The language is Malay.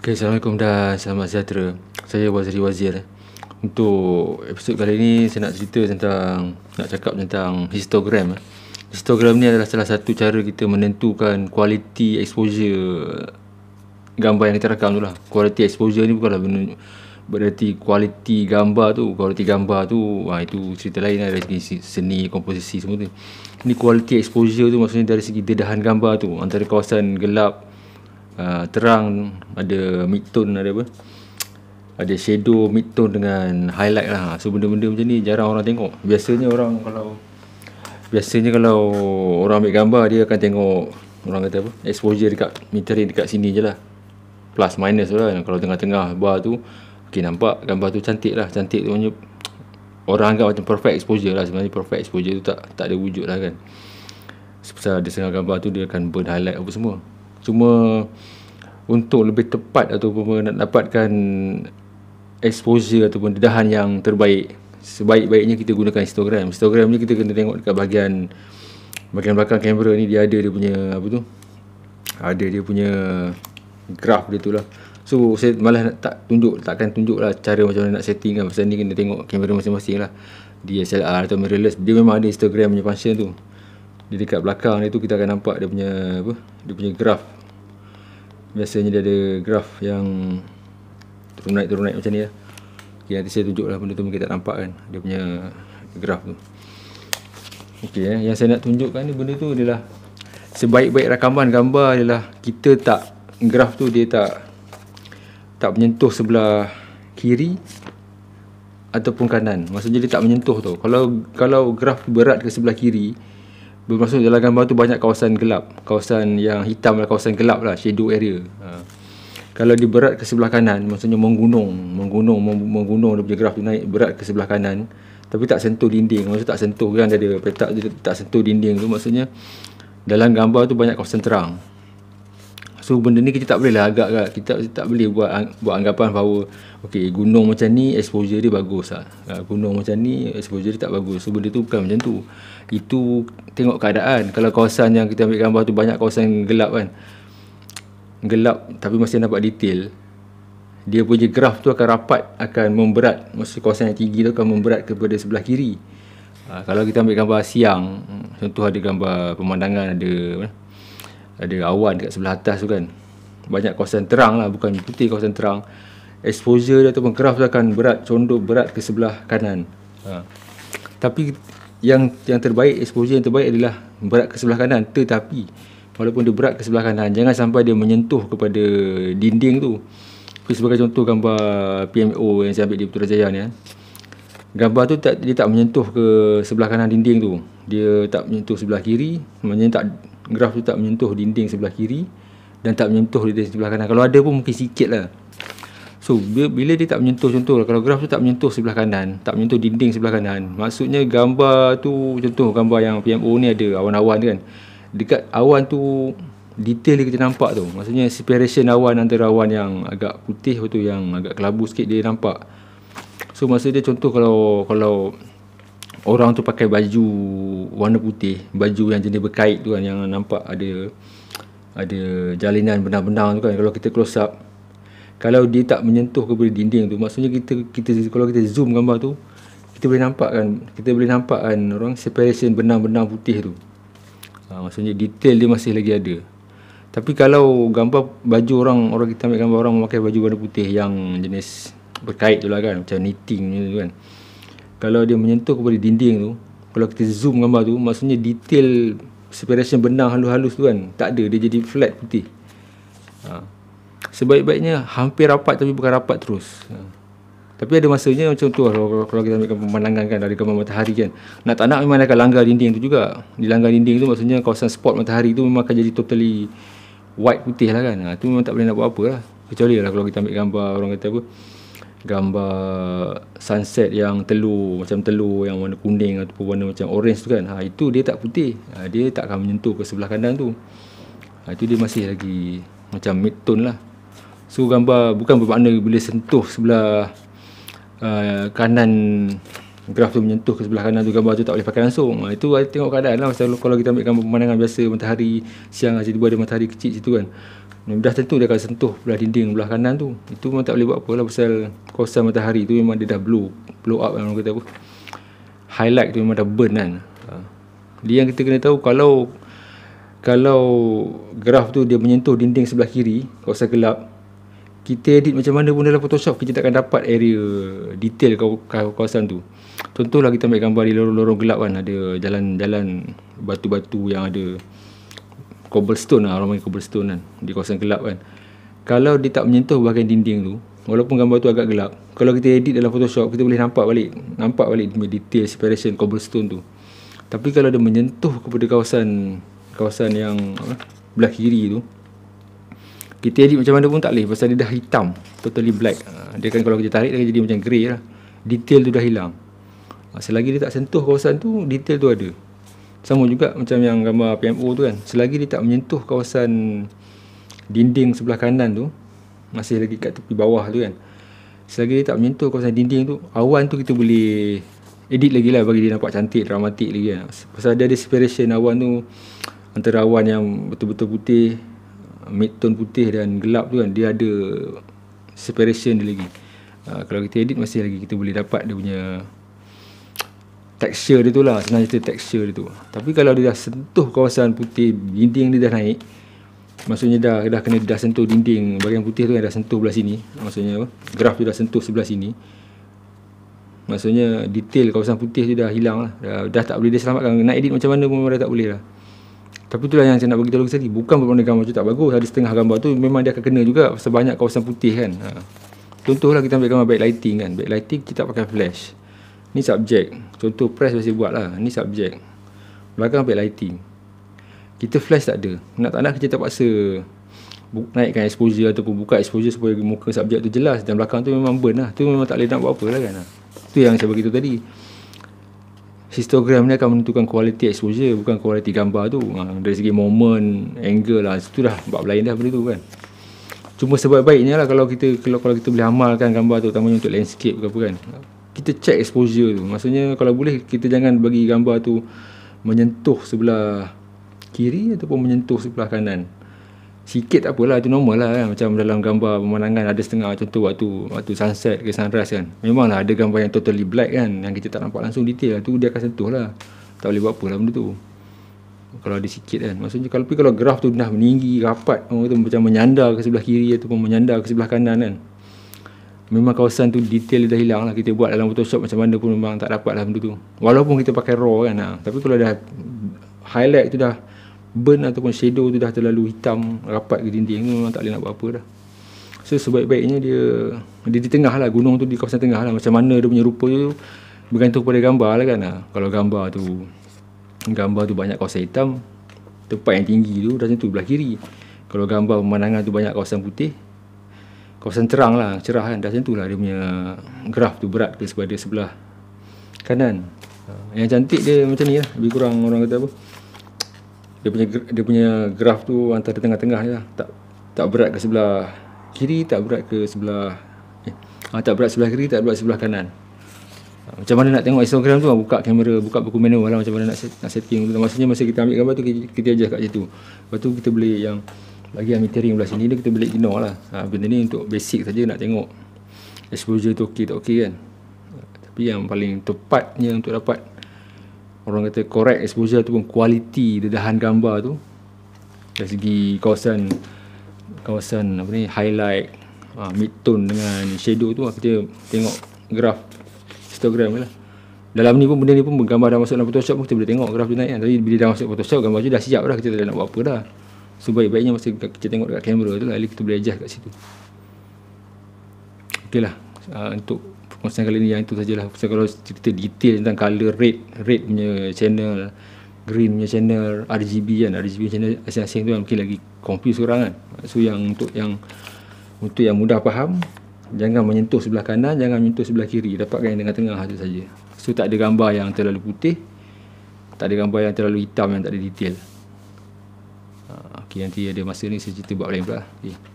Okay, Assalamualaikum dan selamat sejahtera Saya Wazri Wazir Untuk episod kali ini saya nak cerita tentang Nak cakap tentang histogram Histogram ni adalah salah satu cara kita menentukan kualiti exposure Gambar yang kita rakam tu lah Kualiti exposure ni bukanlah benda Berarti kualiti gambar tu Kualiti gambar tu wah, Itu cerita lain lah dari segi seni, komposisi semua tu Ini kualiti exposure tu maksudnya dari segi dedahan gambar tu Antara kawasan gelap Ah, terang ada mid tone ada apa ada shadow mid tone dengan highlight lah so benda-benda macam ni jarang orang tengok biasanya orang kalau biasanya kalau orang ambil gambar dia akan tengok orang kata apa exposure dekat metering dekat sini je lah plus minus lah kalau tengah-tengah bar tu ok nampak gambar tu cantik lah cantik tu orang anggap macam perfect exposure lah sebenarnya perfect exposure tu tak tak ada wujud lah kan sebab ada setengah gambar tu dia akan burn highlight apa semua cuma untuk lebih tepat ataupun nak dapatkan exposure ataupun dedahan yang terbaik sebaik-baiknya kita gunakan Instagram. Instagram ni kita kena tengok dekat bahagian bahagian belakang kamera ni dia ada dia punya apa tu ada dia punya graf dia tu lah so saya malah nak tak tunjuk takkan tunjuk lah cara macam mana nak setting kan pasal ni kena tengok kamera masing-masing lah DSLR atau mirrorless dia memang ada Instagram punya function tu dia dekat belakang dia tu kita akan nampak dia punya apa dia punya graf biasanya dia ada graf yang turun naik turun naik macam ni lah okay, nanti saya tunjuklah benda tu mungkin tak nampak kan dia punya graf tu Okey, eh. yang saya nak tunjukkan ni benda tu adalah sebaik-baik rakaman gambar adalah kita tak graf tu dia tak tak menyentuh sebelah kiri ataupun kanan maksudnya dia tak menyentuh tu kalau kalau graf berat ke sebelah kiri bermaksud dalam Gambar tu banyak kawasan gelap kawasan yang hitam lah kawasan gelap lah shadow area ha. kalau dia berat ke sebelah kanan maksudnya menggunung menggunung menggunung dia punya graf tu naik berat ke sebelah kanan tapi tak sentuh dinding maksudnya tak sentuh kan dia ada petak dia tak sentuh dinding tu maksudnya dalam gambar tu banyak kawasan terang So benda ni kita tak boleh lah agak kan. Kita, kita tak boleh buat buat anggapan bahawa okey gunung macam ni exposure dia bagus lah. Ha, gunung macam ni exposure dia tak bagus. So benda tu bukan macam tu. Itu tengok keadaan. Kalau kawasan yang kita ambil gambar tu banyak kawasan gelap kan. Gelap tapi masih nampak detail. Dia punya graf tu akan rapat, akan memberat. Maksudnya kawasan yang tinggi tu akan memberat kepada sebelah kiri. Ha, kalau kita ambil gambar siang, hmm, contoh ada gambar pemandangan ada ada awan dekat sebelah atas tu kan banyak kawasan terang lah bukan putih kawasan terang exposure dia ataupun graph dia akan berat condong berat ke sebelah kanan ha. tapi yang yang terbaik exposure yang terbaik adalah berat ke sebelah kanan tetapi walaupun dia berat ke sebelah kanan jangan sampai dia menyentuh kepada dinding tu sebagai contoh gambar PMO yang saya ambil di Putrajaya ni kan. Gambar tu tak, dia tak menyentuh ke sebelah kanan dinding tu dia tak menyentuh sebelah kiri maknanya tak graf tu tak menyentuh dinding sebelah kiri dan tak menyentuh dinding sebelah kanan kalau ada pun mungkin sikit lah so bila, dia tak menyentuh contoh kalau graf tu tak menyentuh sebelah kanan tak menyentuh dinding sebelah kanan maksudnya gambar tu contoh gambar yang PMO ni ada awan-awan kan dekat awan tu detail dia kita nampak tu maksudnya separation awan antara awan yang agak putih atau yang agak kelabu sikit dia nampak so maksudnya contoh kalau kalau orang tu pakai baju warna putih baju yang jenis berkait tu kan yang nampak ada ada jalinan benang-benang tu kan kalau kita close up kalau dia tak menyentuh kepada dinding tu maksudnya kita kita kalau kita zoom gambar tu kita boleh nampak kan kita boleh nampak kan orang separation benang-benang putih tu ha, maksudnya detail dia masih lagi ada tapi kalau gambar baju orang orang kita ambil gambar orang memakai baju warna putih yang jenis berkait tu lah kan macam knitting tu kan kalau dia menyentuh kepada dinding tu kalau kita zoom gambar tu maksudnya detail separation benang halus-halus tu kan tak ada dia jadi flat putih ha. sebaik-baiknya hampir rapat tapi bukan rapat terus ha. tapi ada masanya macam tu lah, kalau, kalau kita ambilkan pemandangan kan dari gambar matahari kan nak tak nak memang akan langgar dinding tu juga dilanggar dinding tu maksudnya kawasan spot matahari tu memang akan jadi totally white putih lah kan ha. tu memang tak boleh nak buat apa lah kecuali lah kalau kita ambil gambar orang kata apa gambar sunset yang telur macam telur yang warna kuning ataupun warna macam orange tu kan ha, itu dia tak putih ha, dia tak akan menyentuh ke sebelah kandang tu ha, itu dia masih lagi macam mid tone lah so gambar bukan bermakna boleh sentuh sebelah uh, kanan graf tu menyentuh ke sebelah kanan tu gambar tu tak boleh pakai langsung ha, itu tengok keadaan lah kalau kita ambil gambar pemandangan biasa matahari siang jadi buat ada matahari kecil situ kan Dah tentu dia akan sentuh belah dinding belah kanan tu. Itu memang tak boleh buat apa lah pasal kawasan matahari tu memang dia dah blow. Blow up kan orang kata apa. Highlight tu memang dah burn kan. Ha. Dia yang kita kena tahu kalau kalau graf tu dia menyentuh dinding sebelah kiri, kawasan gelap, kita edit macam mana pun dalam Photoshop kita takkan dapat area detail kawasan tu. Contohlah kita ambil gambar di lorong-lorong gelap kan ada jalan-jalan batu-batu yang ada cobblestone lah orang panggil cobblestone kan di kawasan gelap kan kalau dia tak menyentuh bahagian dinding tu walaupun gambar tu agak gelap kalau kita edit dalam photoshop kita boleh nampak balik nampak balik detail separation cobblestone tu tapi kalau dia menyentuh kepada kawasan kawasan yang apa, belah kiri tu kita edit macam mana pun tak boleh pasal dia dah hitam totally black ah, dia kan kalau kita tarik dia akan jadi macam grey lah detail tu dah hilang ah, selagi dia tak sentuh kawasan tu detail tu ada sama juga macam yang gambar PMO tu kan. Selagi dia tak menyentuh kawasan dinding sebelah kanan tu, masih lagi kat tepi bawah tu kan. Selagi dia tak menyentuh kawasan dinding tu, awan tu kita boleh edit lagi lah bagi dia nampak cantik, dramatik lagi kan. Pasal dia ada separation awan tu antara awan yang betul-betul putih, mid-tone putih dan gelap tu kan, dia ada separation dia lagi. Uh, kalau kita edit masih lagi kita boleh dapat dia punya texture dia tu lah senang cerita texture dia tu tapi kalau dia dah sentuh kawasan putih dinding dia dah naik maksudnya dah dah kena dah sentuh dinding bahagian putih tu yang dah sentuh belah sini maksudnya graf tu dah sentuh sebelah sini maksudnya detail kawasan putih tu dah hilang lah dah, dah tak boleh dia selamatkan nak edit macam mana pun dah tak boleh lah tapi itulah yang saya nak beritahu tadi bukan berpandang gambar tu tak bagus ada setengah gambar tu memang dia akan kena juga sebanyak kawasan putih kan ha. contohlah kita ambil gambar back lighting kan back lighting kita pakai flash Ni subjek. Contoh press biasa buat lah. Ni subjek. Belakang ambil lighting. Kita flash tak ada. Nak tak nak kita terpaksa naikkan exposure ataupun buka exposure supaya muka subjek tu jelas dan belakang tu memang burn lah. Tu memang tak boleh nak buat apa lah kan. Tu yang saya beritahu tadi. Histogram ni akan menentukan kualiti exposure bukan kualiti gambar tu. Ha, dari segi moment, angle lah. Itu dah bab lain dah benda tu kan. Cuma sebaik-baiknya lah kalau kita kalau, kalau kita boleh amalkan gambar tu terutamanya untuk landscape ke apa kan kita check exposure tu maksudnya kalau boleh kita jangan bagi gambar tu menyentuh sebelah kiri ataupun menyentuh sebelah kanan sikit tak apalah itu normal lah kan macam dalam gambar pemandangan ada setengah contoh waktu waktu sunset ke sunrise kan memanglah ada gambar yang totally black kan yang kita tak nampak langsung detail tu dia akan sentuh lah tak boleh buat apalah benda tu kalau ada sikit kan maksudnya kalau tapi kalau graf tu dah meninggi rapat orang kata macam menyandar ke sebelah kiri ataupun menyandar ke sebelah kanan kan memang kawasan tu detail dia dah hilang lah kita buat dalam photoshop macam mana pun memang tak dapat lah benda tu walaupun kita pakai raw kan lah. tapi kalau dah highlight tu dah burn ataupun shadow tu dah terlalu hitam rapat ke dinding tu memang tak boleh nak buat apa dah so sebaik-baiknya dia dia di tengah lah gunung tu di kawasan tengah lah macam mana dia punya rupa tu bergantung pada gambar lah kan lah. kalau gambar tu gambar tu banyak kawasan hitam tempat yang tinggi tu dah tentu belah kiri kalau gambar pemandangan tu banyak kawasan putih kawasan cerang lah cerah kan dah tentulah dia punya graf tu berat ke sebelah sebelah kanan ah, yang cantik dia macam ni lah lebih kurang orang kata apa dia punya dia punya graf tu antara tengah-tengah lah tak tak berat ke sebelah kiri tak berat ke sebelah eh, ah, tak berat sebelah kiri tak berat sebelah kanan ah, macam mana nak tengok histogram tu ah, buka kamera buka buku menu lah macam mana nak, set, nak setting tu maksudnya masa kita ambil gambar tu kita, kita ajar kat situ lepas tu kita boleh yang bagi metering belah sini ni kita boleh ignore lah ha, benda ni untuk basic saja nak tengok exposure tu ok tak ok kan tapi yang paling tepatnya untuk dapat orang kata correct exposure tu pun kualiti dedahan gambar tu dari segi kawasan kawasan apa ni highlight ha, mid tone dengan shadow tu kita tengok graf histogram lah dalam ni pun benda ni pun gambar dah masuk dalam photoshop pun kita boleh tengok graf dia naik kan tapi bila dah masuk photoshop gambar tu dah siap dah kita tak nak buat apa dah sebaik-baiknya masa kita tengok dekat kamera tu lah kita boleh adjust kat situ ok lah uh, untuk perkongsian kali ni yang itu sajalah so, kalau cerita detail tentang colour red red punya channel green punya channel RGB kan RGB channel asing-asing tu kan, mungkin lagi confuse orang kan so yang untuk yang untuk yang mudah faham jangan menyentuh sebelah kanan jangan menyentuh sebelah kiri dapatkan yang tengah-tengah tu saja so tak ada gambar yang terlalu putih tak ada gambar yang terlalu hitam yang tak ada detail Okey nanti ada masa ni saya cerita buat lain pula. Okey.